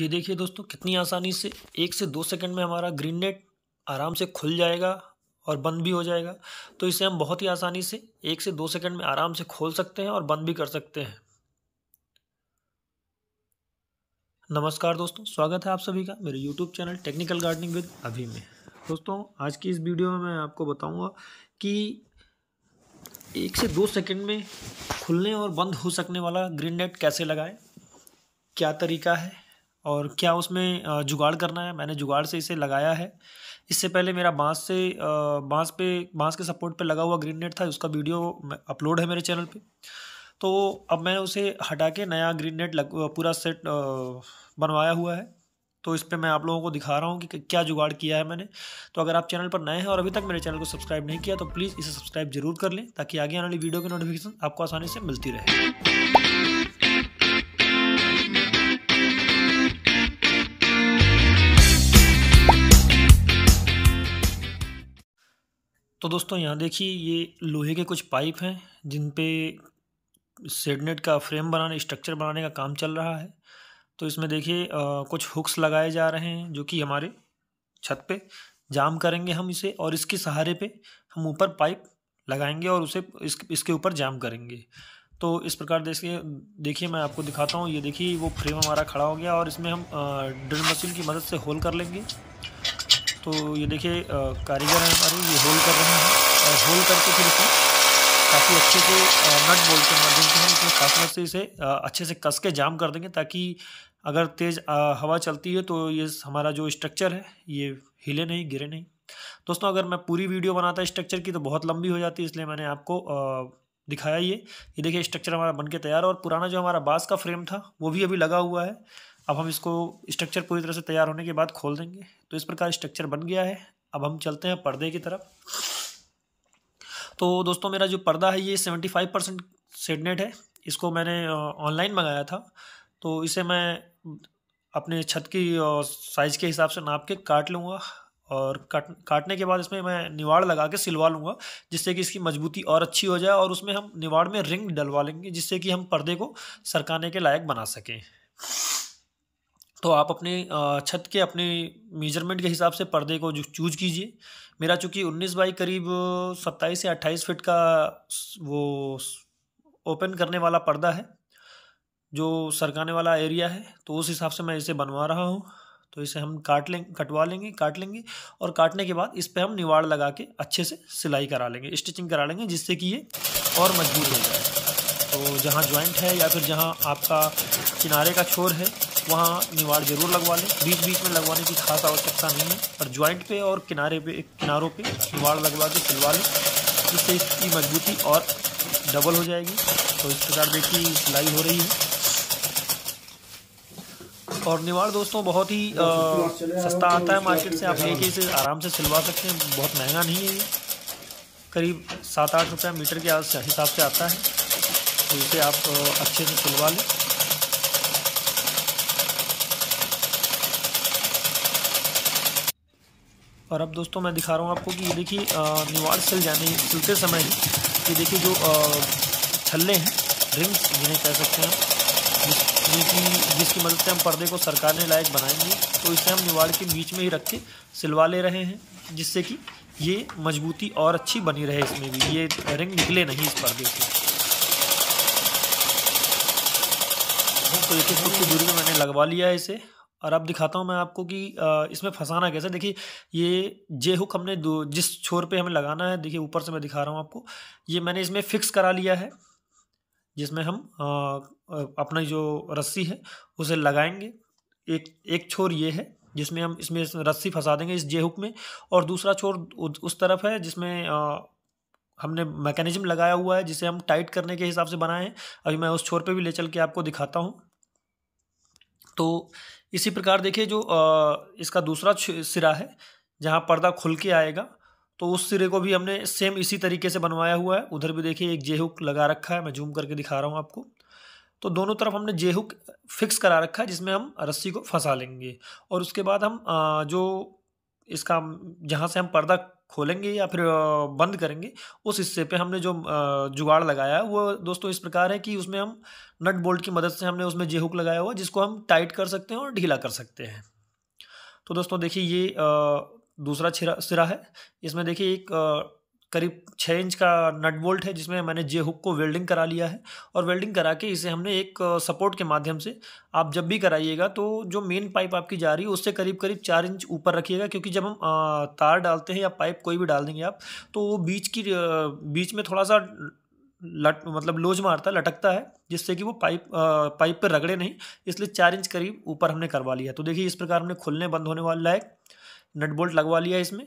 ये देखिए दोस्तों कितनी आसानी से एक से दो सेकंड में हमारा ग्रीन नेट आराम से खुल जाएगा और बंद भी हो जाएगा तो इसे हम बहुत ही आसानी से एक से दो सेकंड में आराम से खोल सकते हैं और बंद भी कर सकते हैं नमस्कार दोस्तों स्वागत है आप सभी का मेरे YouTube channel technical gardening with Abhi में दोस्तों आज की इस वीडियो में मैं आपको बताऊँगा कि एक से दो सेकेंड में खुलने और बंद हो सकने वाला ग्रीन नेट कैसे लगाएँ क्या तरीका है और क्या उसमें जुगाड़ करना है मैंने जुगाड़ से इसे लगाया है इससे पहले मेरा बांस से बांस पे बांस के सपोर्ट पे लगा हुआ ग्रीन नेट था उसका वीडियो अपलोड है मेरे चैनल पे तो अब मैं उसे हटा के नया ग्रीन नेट लग पूरा सेट बनवाया हुआ है तो इस पर मैं आप लोगों को दिखा रहा हूँ कि क्या जुगाड़ किया है मैंने तो अगर आप चैनल पर नए हैं और अभी तक मेरे चैनल को सब्सक्राइब नहीं किया तो प्लीज़ इसे सब्सक्राइब जरूर कर लें ताकि आगे आने वाली वीडियो की नोटिफिकेशन आपको आसानी से मिलती रहे तो दोस्तों यहाँ देखिए ये लोहे के कुछ पाइप हैं जिन पे सेडनेट का फ्रेम बनाने स्ट्रक्चर बनाने का काम चल रहा है तो इसमें देखिए कुछ हुक्स लगाए जा रहे हैं जो कि हमारे छत पे जाम करेंगे हम इसे और इसके सहारे पे हम ऊपर पाइप लगाएंगे और उसे इस इसके ऊपर जाम करेंगे तो इस प्रकार देखिए देखिए मैं आपको दिखाता हूँ ये देखिए वो फ्रेम हमारा खड़ा हो गया और इसमें हम ड्रिल मशीन की मदद से होल कर लेंगे तो ये देखिए कारीगर हैं हमारे ये होल कर रहे हैं और होल करके फिर इसमें काफ़ी अच्छे से नट बोल्ट के माध्यम से हम इसमें काफी से इसे अच्छे से कस के जाम कर देंगे ताकि अगर तेज़ हवा चलती है तो ये हमारा जो स्ट्रक्चर है ये हिले नहीं गिरे नहीं दोस्तों अगर मैं पूरी वीडियो बनाता स्ट्रक्चर की तो बहुत लंबी हो जाती है इसलिए मैंने आपको दिखाया ये ये देखिए स्ट्रक्चर हमारा बन के तैयार और पुराना जो हमारा बाँस का फ्रेम था वो भी अभी लगा हुआ है अब हम इसको स्ट्रक्चर पूरी तरह से तैयार होने के बाद खोल देंगे तो इस प्रकार स्ट्रक्चर बन गया है अब हम चलते हैं पर्दे की तरफ तो दोस्तों मेरा जो पर्दा है ये सेवेंटी फाइव परसेंट सेडनेट है इसको मैंने ऑनलाइन मंगाया था तो इसे मैं अपने छत की साइज़ के हिसाब से नाप के काट लूँगा और काट काटने के बाद इसमें मैं निवाड़ लगा के सिलवा लूँगा जिससे कि इसकी मजबूती और अच्छी हो जाए और उसमें हम निवाड़ में रिंग डलवा लेंगे जिससे कि हम पर्दे को सरकाने के लायक बना सकें तो आप अपने छत के अपने मेजरमेंट के हिसाब से पर्दे को जो चूज कीजिए मेरा चूँकि उन्नीस बाई करीब सत्ताईस या अट्ठाईस फिट का वो ओपन करने वाला पर्दा है जो सरकाने वाला एरिया है तो उस हिसाब से मैं इसे बनवा रहा हूँ तो इसे हम काट लें कटवा लेंगे काट लेंगे और काटने के बाद इस पर हम निवाड़ लगा के अच्छे से सिलाई करा लेंगे स्टिचिंग करा लेंगे जिससे कि ये और मजबूत हो जाए तो जहाँ ज्वाइंट है या फिर जहाँ आपका किनारे का छोर है वहाँ निवाड़ जरूर लगवा लें बीच बीच में लगवाने की खास आवश्यकता नहीं है और ज्वाइंट पे और किनारे पे किनारों पे निवाड़ लगवा के सिलवा लें जिससे इसकी मजबूती और डबल हो जाएगी तो इस प्रकार देखिए सिलाई हो रही है और निवाड़ दोस्तों बहुत ही आ, सस्ता आता है मार्केट से आप लेके इसे आराम से सिलवा सकते हैं बहुत महंगा नहीं है ये करीब सात आठ रुपया मीटर के हिसाब से आता है तो इसे आप अच्छे से सिलवा लें और अब दोस्तों मैं दिखा रहा हूँ आपको कि ये देखिए निवार सिल जाने सिलते समय ये देखिए जो छल्ले हैं रिंग्स जिन्हें कह सकते हैं जिसकी जिसकी मदद से हम पर्दे को सरकार ने लायक बनाएंगे तो इसे हम निवाड़ के बीच में ही रख के सिलवा ले रहे हैं जिससे कि ये मजबूती और अच्छी बनी रहे इसमें भी ये रिंग निकले नहीं इस पर्दे से तो एक कुछ की दूरी में मैंने लगवा लिया है इसे और अब दिखाता हूँ मैं आपको कि इसमें फंसाना कैसे देखिए ये जे हुक हमने दो जिस छोर पे हमें लगाना है देखिए ऊपर से मैं दिखा रहा हूँ आपको ये मैंने इसमें फ़िक्स करा लिया है जिसमें हम अपना जो रस्सी है उसे लगाएंगे एक एक छोर ये है जिसमें हम इसमें रस्सी फंसा देंगे इस जे हुक में और दूसरा छोर उस तरफ है जिसमें हमने मैकेनिज्म लगाया हुआ है जिसे हम टाइट करने के हिसाब से बनाए हैं अभी मैं उस छोर पर भी ले चल के आपको दिखाता हूँ तो इसी प्रकार देखिए जो इसका दूसरा सिरा है जहाँ पर्दा खुल के आएगा तो उस सिरे को भी हमने सेम इसी तरीके से बनवाया हुआ है उधर भी देखिए एक जेहुक लगा रखा है मैं जूम करके दिखा रहा हूँ आपको तो दोनों तरफ हमने जेहुक फिक्स करा रखा है जिसमें हम रस्सी को फंसा लेंगे और उसके बाद हम जो इसका जहाँ से हम पर्दा खोलेंगे या फिर बंद करेंगे उस हिस्से पे हमने जो जुगाड़ लगाया है वो दोस्तों इस प्रकार है कि उसमें हम नट बोल्ट की मदद से हमने उसमें जे हुक लगाया हुआ जिसको हम टाइट कर सकते हैं और ढीला कर सकते हैं तो दोस्तों देखिए ये दूसरा छिरा सिरा है इसमें देखिए एक करीब छः इंच का नट बोल्ट है जिसमें मैंने जे हुक को वेल्डिंग करा लिया है और वेल्डिंग करा के इसे हमने एक सपोर्ट के माध्यम से आप जब भी कराइएगा तो जो मेन पाइप आपकी जा रही है उससे करीब करीब चार इंच ऊपर रखिएगा क्योंकि जब हम तार डालते हैं या पाइप कोई भी डाल देंगे आप तो वो बीच की बीच में थोड़ा सा लट मतलब लोज मारता है लटकता है जिससे कि वो पाइप आ, पाइप पर रगड़े नहीं इसलिए चार इंच करीब ऊपर हमने करवा लिया तो देखिए इस प्रकार हमने खुलने बंद होने वाला है नट बोल्ट लगवा लिया इसमें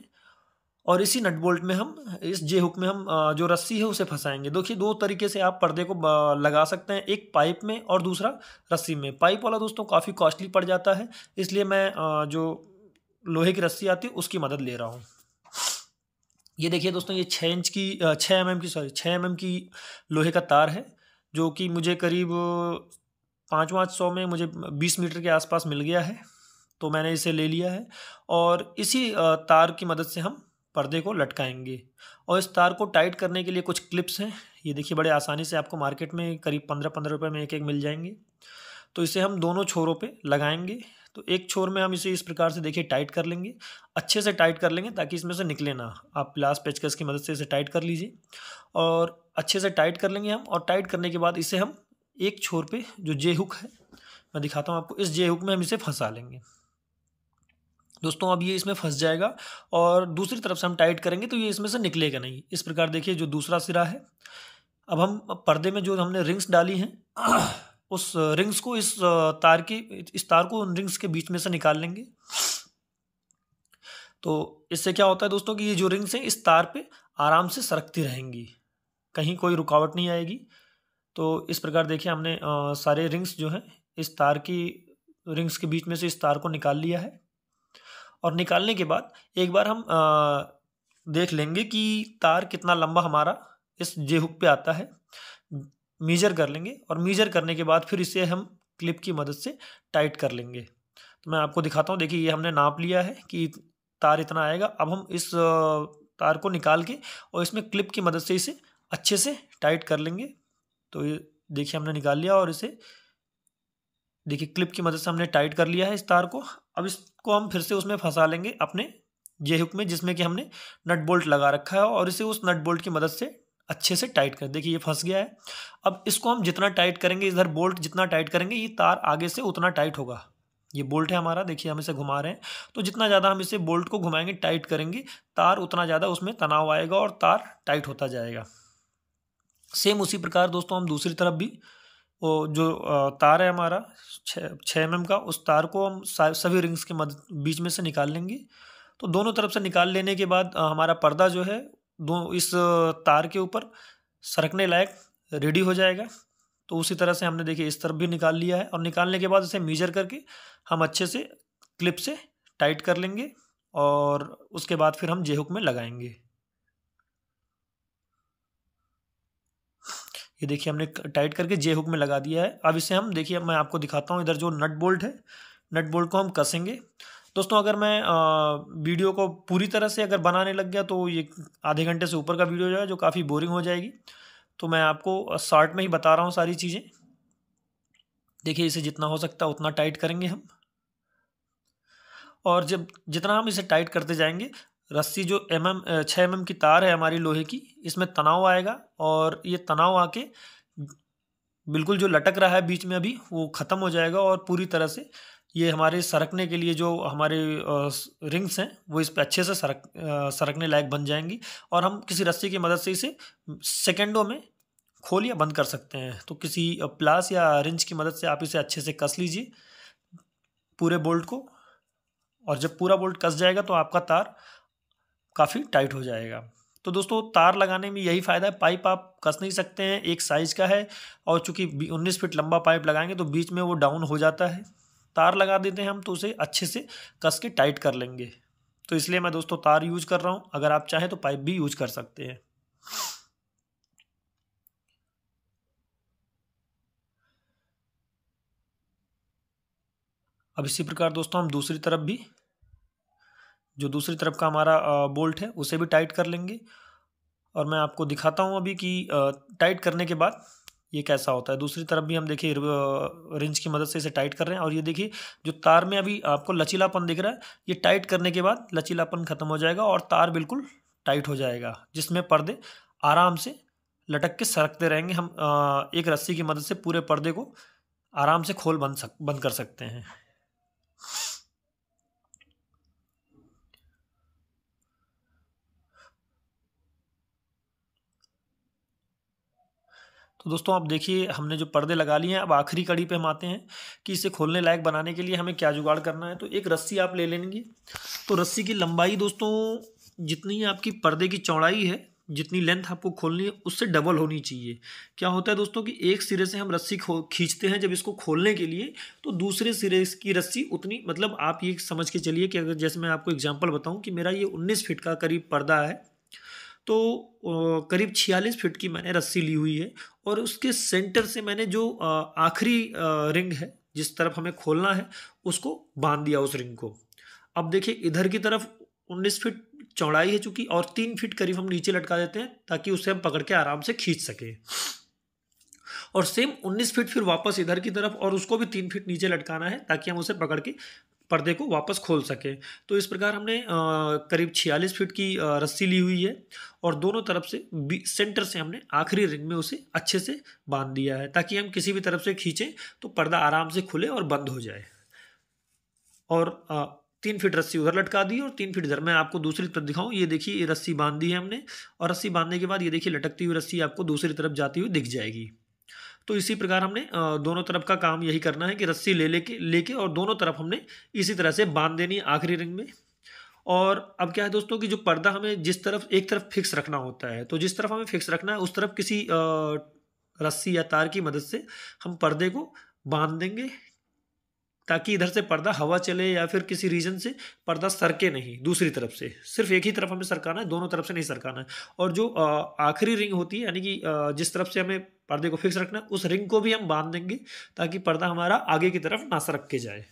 और इसी नट बोल्ट में हम इस जे हुक में हम जो रस्सी है उसे फंसाएंगे देखिए दो तरीके से आप पर्दे को लगा सकते हैं एक पाइप में और दूसरा रस्सी में पाइप वाला दोस्तों काफ़ी कॉस्टली पड़ जाता है इसलिए मैं जो लोहे की रस्सी आती है उसकी मदद ले रहा हूँ ये देखिए दोस्तों ये छः इंच की छः एम एम की सॉरी छः एम एम की लोहे का तार है जो कि मुझे करीब पाँच पाँच सौ में मुझे बीस मीटर के आसपास मिल गया है तो मैंने इसे ले लिया है और इसी तार की मदद से हम पर्दे को लटकाएंगे और इस तार को टाइट करने के लिए कुछ क्लिप्स हैं ये देखिए बड़े आसानी से आपको मार्केट में करीब पंद्रह पंद्रह रुपये में एक एक मिल जाएंगे तो इसे हम दोनों छोरों पे लगाएंगे तो एक छोर में हम इसे इस प्रकार से देखिए टाइट कर लेंगे अच्छे से टाइट कर लेंगे ताकि इसमें से निकले ना आप लास्ट पेचकस की मदद से इसे टाइट कर लीजिए और अच्छे से टाइट कर लेंगे हम और टाइट करने के बाद इसे हम एक छोर पे जो जे हुक है मैं दिखाता हूँ आपको इस जे हुक में हम इसे फंसा लेंगे दोस्तों अब ये इसमें फंस जाएगा और दूसरी तरफ से हम टाइट करेंगे तो ये इसमें से निकलेगा नहीं इस प्रकार देखिए जो दूसरा सिरा है अब हम पर्दे में जो हमने रिंग्स डाली हैं उस रिंग्स को इस तार के इस तार को उन रिंग्स के बीच में से निकाल लेंगे तो इससे क्या होता है दोस्तों कि ये जो रिंग्स हैं इस तार पे आराम से सरकती रहेंगी कहीं कोई रुकावट नहीं आएगी तो इस प्रकार देखिए हमने सारे रिंग्स जो हैं इस तार की रिंग्स के बीच में से इस तार को निकाल लिया है और निकालने के बाद एक बार हम आ, देख लेंगे कि तार कितना लंबा हमारा इस जे हुक पे आता है मीजर कर लेंगे और मीजर करने के बाद फिर इसे हम क्लिप की मदद से टाइट कर लेंगे तो मैं आपको दिखाता हूँ देखिए ये हमने नाप लिया है कि तार इतना आएगा अब हम इस तार को निकाल के और इसमें क्लिप की मदद से इसे अच्छे से टाइट कर लेंगे तो ये देखिए हमने निकाल लिया और इसे देखिए क्लिप की मदद से हमने टाइट कर लिया है इस तार को अब इसको हम फिर से उसमें फंसा लेंगे अपने ये हुक में जिसमें कि हमने नट बोल्ट लगा रखा है और इसे उस नट बोल्ट की मदद से अच्छे से टाइट कर देखिए ये फंस गया है अब इसको हम जितना टाइट करेंगे इधर बोल्ट जितना टाइट करेंगे ये तार आगे से उतना टाइट होगा ये बोल्ट है हमारा देखिए हम इसे घुमा रहे हैं तो जितना ज़्यादा हम इसे बोल्ट को घुमाएंगे टाइट करेंगे तार उतना ज़्यादा उसमें तनाव आएगा और तार टाइट होता जाएगा सेम उसी प्रकार दोस्तों हम दूसरी तरफ भी वो जो तार है हमारा छः छः एम का उस तार को हम सभी रिंग्स के मद बीच में से निकाल लेंगे तो दोनों तरफ से निकाल लेने के बाद हमारा पर्दा जो है दो इस तार के ऊपर सरकने लायक रेडी हो जाएगा तो उसी तरह से हमने देखिए इस तरफ भी निकाल लिया है और निकालने के बाद इसे मेजर करके हम अच्छे से क्लिप से टाइट कर लेंगे और उसके बाद फिर हम जेहुक में लगाएंगे ये देखिए हमने टाइट करके जे हुक में लगा दिया है अब इसे हम देखिए मैं आपको दिखाता हूँ इधर जो नट बोल्ट है नट बोल्ट को हम कसेंगे दोस्तों अगर मैं आ, वीडियो को पूरी तरह से अगर बनाने लग गया तो ये आधे घंटे से ऊपर का वीडियो जो है जो काफ़ी बोरिंग हो जाएगी तो मैं आपको शॉर्ट में ही बता रहा हूँ सारी चीज़ें देखिए इसे जितना हो सकता है उतना टाइट करेंगे हम और जब जितना हम इसे टाइट करते जाएंगे रस्सी जो एम एम छः एम की तार है हमारी लोहे की इसमें तनाव आएगा और ये तनाव आके बिल्कुल जो लटक रहा है बीच में अभी वो ख़त्म हो जाएगा और पूरी तरह से ये हमारे सरकने के लिए जो हमारे रिंग्स हैं वो इस पर अच्छे से सरक सरकने लायक बन जाएंगी और हम किसी रस्सी की मदद से इसे सेकेंडों में खोल या बंद कर सकते हैं तो किसी प्लास या रिंच की मदद से आप इसे अच्छे से कस लीजिए पूरे बोल्ट को और जब पूरा बोल्ट कस जाएगा तो आपका तार काफ़ी टाइट हो जाएगा तो दोस्तों तार लगाने में यही फ़ायदा है पाइप आप कस नहीं सकते हैं एक साइज़ का है और चूंकि 19 फीट लंबा पाइप लगाएंगे तो बीच में वो डाउन हो जाता है तार लगा देते हैं हम तो उसे अच्छे से कस के टाइट कर लेंगे तो इसलिए मैं दोस्तों तार यूज कर रहा हूँ अगर आप चाहें तो पाइप भी यूज कर सकते हैं अब इसी प्रकार दोस्तों हम दूसरी तरफ भी जो दूसरी तरफ का हमारा बोल्ट है उसे भी टाइट कर लेंगे और मैं आपको दिखाता हूँ अभी कि टाइट करने के बाद ये कैसा होता है दूसरी तरफ भी हम देखिए रिंच की मदद से इसे टाइट कर रहे हैं और ये देखिए जो तार में अभी आपको लचीलापन दिख रहा है ये टाइट करने के बाद लचीलापन खत्म हो जाएगा और तार बिल्कुल टाइट हो जाएगा जिसमें पर्दे आराम से लटक के सरकते रहेंगे हम एक रस्सी की मदद से पूरे पर्दे को आराम से खोल बन सक बंद कर सकते हैं तो दोस्तों आप देखिए हमने जो पर्दे लगा लिए हैं अब आखिरी कड़ी पे हम आते हैं कि इसे खोलने लायक बनाने के लिए हमें क्या जुगाड़ करना है तो एक रस्सी आप ले लेंगे तो रस्सी की लंबाई दोस्तों जितनी आपकी पर्दे की चौड़ाई है जितनी लेंथ आपको खोलनी है उससे डबल होनी चाहिए क्या होता है दोस्तों कि एक सिरे से हम रस्सी खींचते हैं जब इसको खोलने के लिए तो दूसरे सिरे की रस्सी उतनी मतलब आप ये समझ के चलिए कि अगर जैसे मैं आपको एग्जांपल बताऊं कि मेरा ये 19 फीट का करीब पर्दा है तो करीब छियालीस फिट की मैंने रस्सी ली हुई है और उसके सेंटर से मैंने जो आखिरी रिंग है जिस तरफ हमें खोलना है उसको बांध दिया उस रिंग को अब देखिए इधर की तरफ उन्नीस फिट चौड़ाई है चूँकि और तीन फिट करीब हम नीचे लटका देते हैं ताकि उसे हम पकड़ के आराम से खींच सकें और सेम 19 फीट फिर वापस इधर की तरफ और उसको भी तीन फीट नीचे लटकाना है ताकि हम उसे पकड़ के पर्दे को वापस खोल सकें तो इस प्रकार हमने करीब छियालीस फीट की रस्सी ली हुई है और दोनों तरफ से सेंटर से हमने आखिरी रिंग में उसे अच्छे से बांध दिया है ताकि हम किसी भी तरफ से खींचें तो पर्दा आराम से खुले और बंद हो जाए और तीन फीट रस्सी उधर लटका दी और तीन फीट इधर मैं आपको दूसरी तरफ दिखाऊं ये देखिए ये रस्सी बांध दी है हमने और रस्सी बांधने के बाद ये देखिए लटकती हुई रस्सी आपको दूसरी तरफ जाती हुई दिख जाएगी तो इसी प्रकार हमने दोनों तरफ का काम यही करना है कि रस्सी ले लेके लेके और दोनों तरफ हमने इसी तरह से बांध देनी आखिरी रिंग में और अब क्या है दोस्तों कि जो पर्दा हमें जिस तरफ एक तरफ फिक्स रखना होता है तो जिस तरफ हमें फिक्स रखना है उस तरफ किसी रस्सी या तार की मदद से हम पर्दे को बांध देंगे ताकि इधर से पर्दा हवा चले या फिर किसी रीजन से पर्दा सरके नहीं दूसरी तरफ से सिर्फ एक ही तरफ हमें सरकाना है दोनों तरफ से नहीं सरकाना है और जो आखिरी रिंग होती है यानी कि जिस तरफ से हमें पर्दे को फिक्स रखना है उस रिंग को भी हम बांध देंगे ताकि पर्दा हमारा आगे की तरफ ना सरक के जाए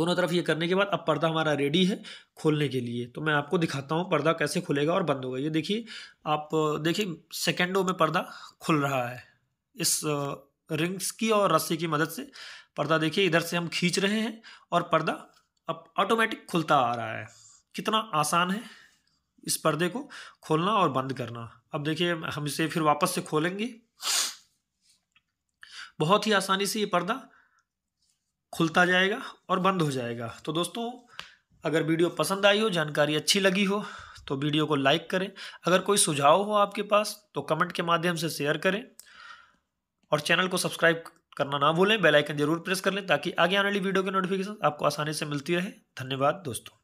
दोनों तरफ ये करने के बाद अब पर्दा हमारा रेडी है खोलने के लिए तो मैं आपको दिखाता हूँ पर्दा कैसे खुलेगा और बंद होगा ये देखिए आप देखिए सेकेंडों में पर्दा खुल रहा है इस रिंग्स की और रस्सी की मदद से पर्दा देखिए इधर से हम खींच रहे हैं और पर्दा अब ऑटोमेटिक खुलता आ रहा है कितना आसान है इस पर्दे को खोलना और बंद करना अब देखिए हम इसे फिर वापस से खोलेंगे बहुत ही आसानी से ये पर्दा खुलता जाएगा और बंद हो जाएगा तो दोस्तों अगर वीडियो पसंद आई हो जानकारी अच्छी लगी हो तो वीडियो को लाइक करें अगर कोई सुझाव हो आपके पास तो कमेंट के माध्यम से शेयर करें और चैनल को सब्सक्राइब करना ना भूलें बेल आइकन जरूर प्रेस कर लें ताकि आगे आने वाली वीडियो की नोटिफिकेशन आपको आसानी से मिलती रहे धन्यवाद दोस्तों